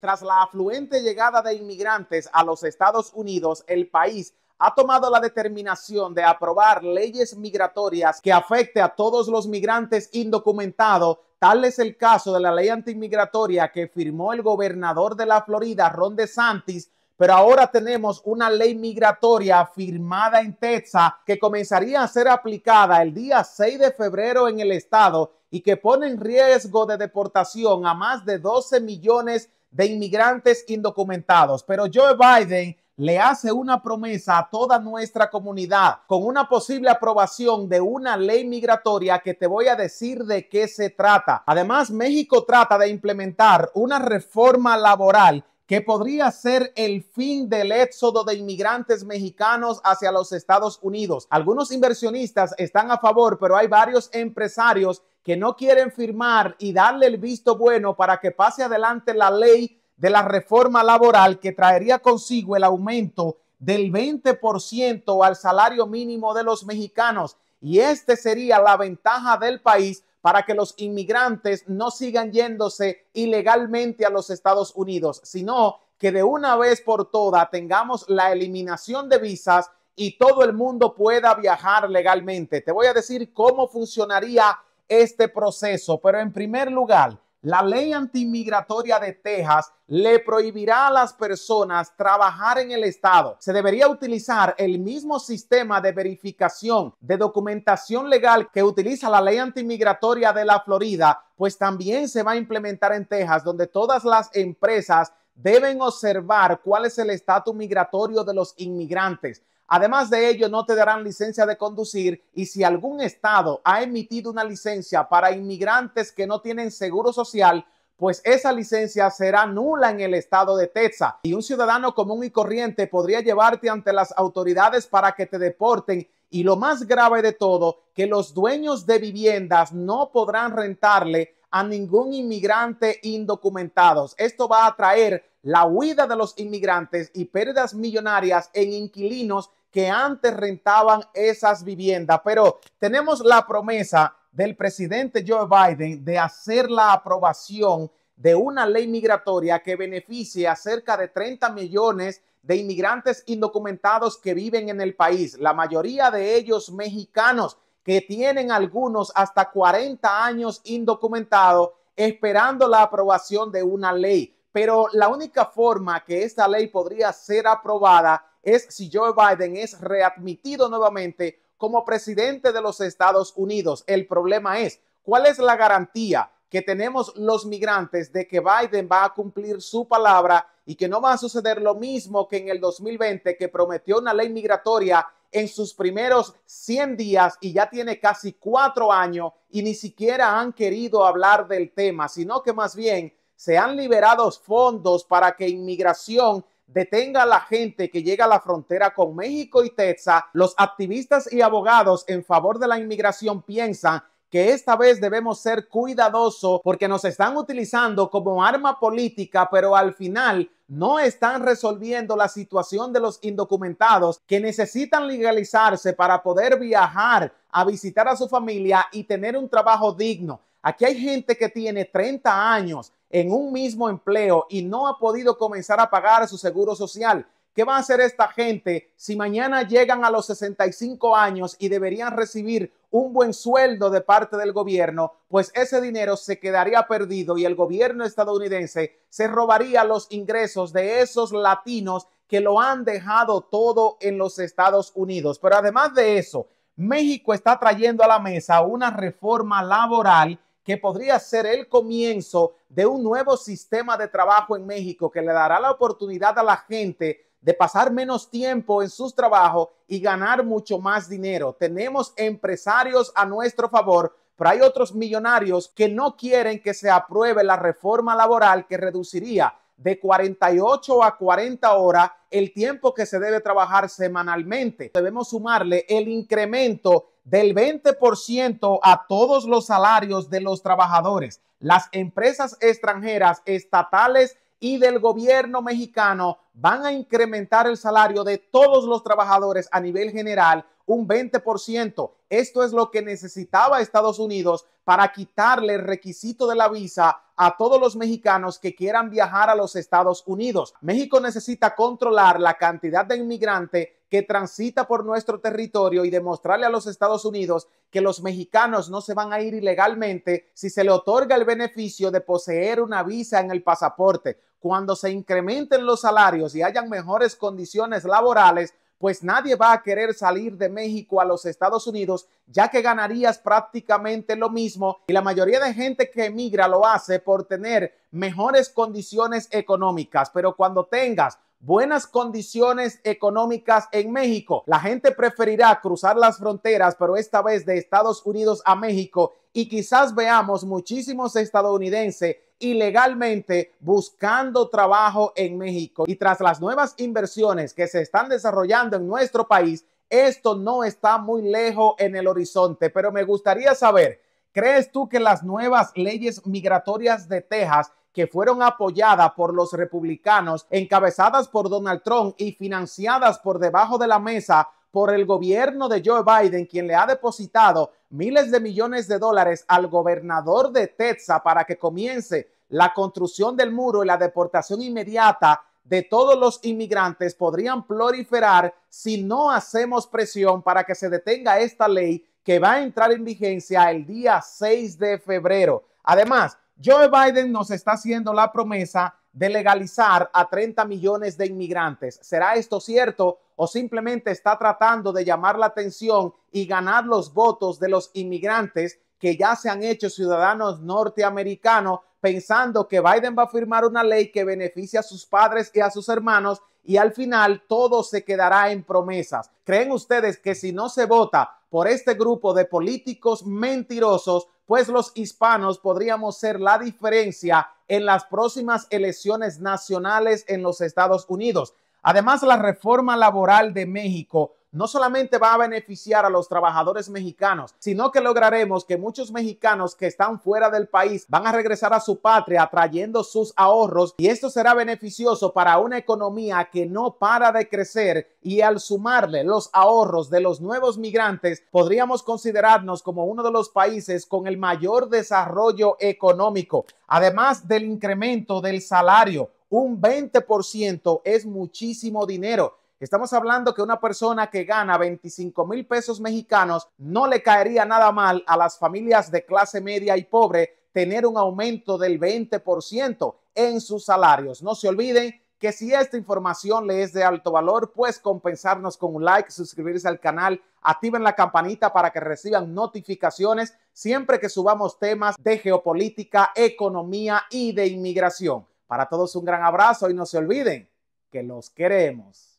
Tras la afluente llegada de inmigrantes a los Estados Unidos, el país ha tomado la determinación de aprobar leyes migratorias que afecte a todos los migrantes indocumentados, tal es el caso de la ley antimigratoria que firmó el gobernador de la Florida, Ron DeSantis, pero ahora tenemos una ley migratoria firmada en Texas que comenzaría a ser aplicada el día 6 de febrero en el estado y que pone en riesgo de deportación a más de 12 millones de de inmigrantes indocumentados. Pero Joe Biden le hace una promesa a toda nuestra comunidad con una posible aprobación de una ley migratoria que te voy a decir de qué se trata. Además, México trata de implementar una reforma laboral que podría ser el fin del éxodo de inmigrantes mexicanos hacia los Estados Unidos. Algunos inversionistas están a favor, pero hay varios empresarios que no quieren firmar y darle el visto bueno para que pase adelante la ley de la reforma laboral que traería consigo el aumento del 20% al salario mínimo de los mexicanos. Y este sería la ventaja del país para que los inmigrantes no sigan yéndose ilegalmente a los Estados Unidos, sino que de una vez por todas tengamos la eliminación de visas y todo el mundo pueda viajar legalmente. Te voy a decir cómo funcionaría este proceso, pero en primer lugar, la ley antimigratoria de Texas le prohibirá a las personas trabajar en el Estado. Se debería utilizar el mismo sistema de verificación de documentación legal que utiliza la ley antimigratoria de la Florida, pues también se va a implementar en Texas, donde todas las empresas deben observar cuál es el estatus migratorio de los inmigrantes. Además de ello, no te darán licencia de conducir y si algún estado ha emitido una licencia para inmigrantes que no tienen seguro social, pues esa licencia será nula en el estado de Texas y un ciudadano común y corriente podría llevarte ante las autoridades para que te deporten y lo más grave de todo, que los dueños de viviendas no podrán rentarle a ningún inmigrante indocumentados. Esto va a traer la huida de los inmigrantes y pérdidas millonarias en inquilinos que antes rentaban esas viviendas, pero tenemos la promesa del presidente Joe Biden de hacer la aprobación de una ley migratoria que beneficie a cerca de 30 millones de inmigrantes indocumentados que viven en el país, la mayoría de ellos mexicanos, que tienen algunos hasta 40 años indocumentados esperando la aprobación de una ley. Pero la única forma que esta ley podría ser aprobada es si Joe Biden es readmitido nuevamente como presidente de los Estados Unidos. El problema es, ¿cuál es la garantía que tenemos los migrantes de que Biden va a cumplir su palabra y que no va a suceder lo mismo que en el 2020, que prometió una ley migratoria en sus primeros 100 días y ya tiene casi cuatro años y ni siquiera han querido hablar del tema, sino que más bien se han liberado fondos para que inmigración detenga a la gente que llega a la frontera con México y Texas, los activistas y abogados en favor de la inmigración piensan que esta vez debemos ser cuidadosos porque nos están utilizando como arma política, pero al final no están resolviendo la situación de los indocumentados que necesitan legalizarse para poder viajar a visitar a su familia y tener un trabajo digno. Aquí hay gente que tiene 30 años en un mismo empleo y no ha podido comenzar a pagar su seguro social. ¿Qué va a hacer esta gente si mañana llegan a los 65 años y deberían recibir un buen sueldo de parte del gobierno? Pues ese dinero se quedaría perdido y el gobierno estadounidense se robaría los ingresos de esos latinos que lo han dejado todo en los Estados Unidos. Pero además de eso, México está trayendo a la mesa una reforma laboral que podría ser el comienzo de un nuevo sistema de trabajo en México que le dará la oportunidad a la gente de pasar menos tiempo en sus trabajos y ganar mucho más dinero. Tenemos empresarios a nuestro favor, pero hay otros millonarios que no quieren que se apruebe la reforma laboral que reduciría de 48 a 40 horas el tiempo que se debe trabajar semanalmente. Debemos sumarle el incremento del 20% a todos los salarios de los trabajadores. Las empresas extranjeras, estatales y del gobierno mexicano van a incrementar el salario de todos los trabajadores a nivel general un 20%. Esto es lo que necesitaba Estados Unidos para quitarle el requisito de la visa a todos los mexicanos que quieran viajar a los Estados Unidos. México necesita controlar la cantidad de inmigrante que transita por nuestro territorio y demostrarle a los Estados Unidos que los mexicanos no se van a ir ilegalmente si se le otorga el beneficio de poseer una visa en el pasaporte. Cuando se incrementen los salarios y hayan mejores condiciones laborales, pues nadie va a querer salir de México a los Estados Unidos, ya que ganarías prácticamente lo mismo y la mayoría de gente que emigra lo hace por tener mejores condiciones económicas, pero cuando tengas buenas condiciones económicas en México, la gente preferirá cruzar las fronteras, pero esta vez de Estados Unidos a México y quizás veamos muchísimos estadounidenses ilegalmente buscando trabajo en México. Y tras las nuevas inversiones que se están desarrollando en nuestro país, esto no está muy lejos en el horizonte, pero me gustaría saber, ¿crees tú que las nuevas leyes migratorias de Texas que fueron apoyadas por los republicanos, encabezadas por Donald Trump y financiadas por debajo de la mesa, por el gobierno de Joe Biden, quien le ha depositado miles de millones de dólares al gobernador de Texas para que comience la construcción del muro y la deportación inmediata de todos los inmigrantes podrían proliferar si no hacemos presión para que se detenga esta ley que va a entrar en vigencia el día 6 de febrero. Además, Joe Biden nos está haciendo la promesa de legalizar a 30 millones de inmigrantes. ¿Será esto cierto o simplemente está tratando de llamar la atención y ganar los votos de los inmigrantes que ya se han hecho ciudadanos norteamericanos pensando que Biden va a firmar una ley que beneficie a sus padres y a sus hermanos y al final todo se quedará en promesas. ¿Creen ustedes que si no se vota por este grupo de políticos mentirosos, pues los hispanos podríamos ser la diferencia en las próximas elecciones nacionales en los Estados Unidos. Además, la reforma laboral de México no solamente va a beneficiar a los trabajadores mexicanos, sino que lograremos que muchos mexicanos que están fuera del país van a regresar a su patria trayendo sus ahorros y esto será beneficioso para una economía que no para de crecer y al sumarle los ahorros de los nuevos migrantes podríamos considerarnos como uno de los países con el mayor desarrollo económico, además del incremento del salario. Un 20% es muchísimo dinero Estamos hablando que una persona que gana 25 mil pesos mexicanos no le caería nada mal a las familias de clase media y pobre tener un aumento del 20% en sus salarios. No se olviden que si esta información le es de alto valor, pues compensarnos con un like, suscribirse al canal, activen la campanita para que reciban notificaciones siempre que subamos temas de geopolítica, economía y de inmigración. Para todos un gran abrazo y no se olviden que los queremos.